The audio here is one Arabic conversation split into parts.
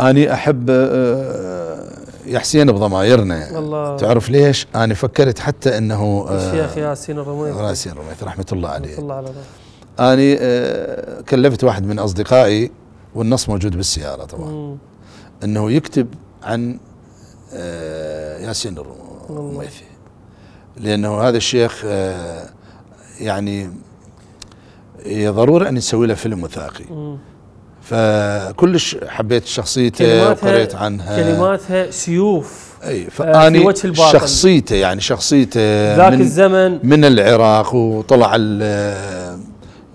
اني أحب آه، يا حسين بضمايرنا يعني والله تعرف ليش؟ أنا فكرت حتى أنه الشيخ آه، ياسين الرميث آه، ياسين الرميث رحمة الله عليه رحمة الله اني كلفت واحد من أصدقائي والنص موجود بالسيارة طبعا أنه يكتب عن ياسين الرميثي لأنه هذا الشيخ يعني ضروري أن نسوي له فيلم وثائقي فكلش حبيت شخصيته وقريت عنها كلماتها سيوف اي آه، فاني في وجه الباطل شخصيته يعني شخصيته ذاك من الزمن من العراق وطلع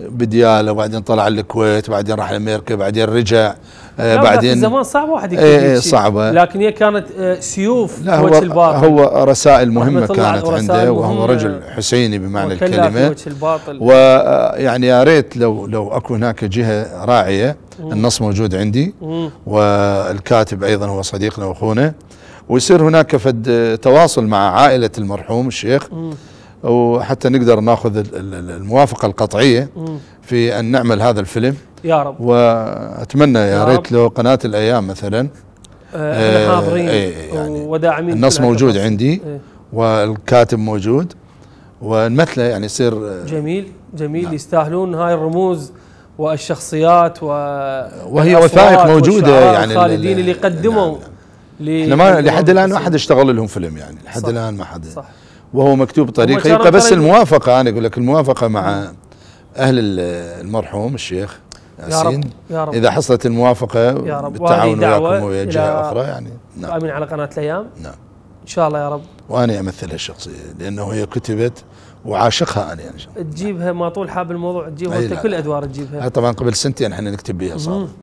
بدياله وبعدين طلع الكويت وبعدين راح امريكا بعدين رجع آه، بعدين زمان صعب واحد يكتب اي إيه، صعبه لكن هي كانت آه، سيوف لا هو الباطل هو رسائل مهمه كانت عنده وهو رجل حسيني بمعنى الكلمه ويعني يا ريت لو لو اكو هناك جهه راعيه النص موجود عندي والكاتب أيضا هو صديقنا وأخونا ويصير هناك فد تواصل مع عائلة المرحوم الشيخ وحتى نقدر ناخذ الموافقة القطعية في أن نعمل هذا الفيلم يا رب وأتمنى يا, يا ريت لو قناة الأيام مثلا آه، آه، حاضرين آه يعني وداعمين النص موجود عندي إيه. والكاتب موجود ونمثله يعني يصير آه، جميل جميل نعم. يستاهلون هاي الرموز والشخصيات و وهي وثائق موجوده يعني الخالدين اللي نعم. قدموا نعم. احنا لحد الان ما حد اشتغل لهم فيلم يعني لحد الان ما حد صح وهو مكتوب بطريقه يبقى بس الموافقه انا اقول لك الموافقه مع اهل المرحوم الشيخ ياسين يا رب يا رب اذا حصلت الموافقه يا رب بالتعاون وياكم ويا جهه اخرى يعني نعم امين على قناه الايام نعم شاء الله يا رب وأنا أمثلها الشخصية لأنه هي كتبت وعاشقها أنا يعني تجيبها ما طول حاب الموضوع تجيبها أنت كل أدوار تجيبها طبعا قبل سنتين احنا نكتب بها صار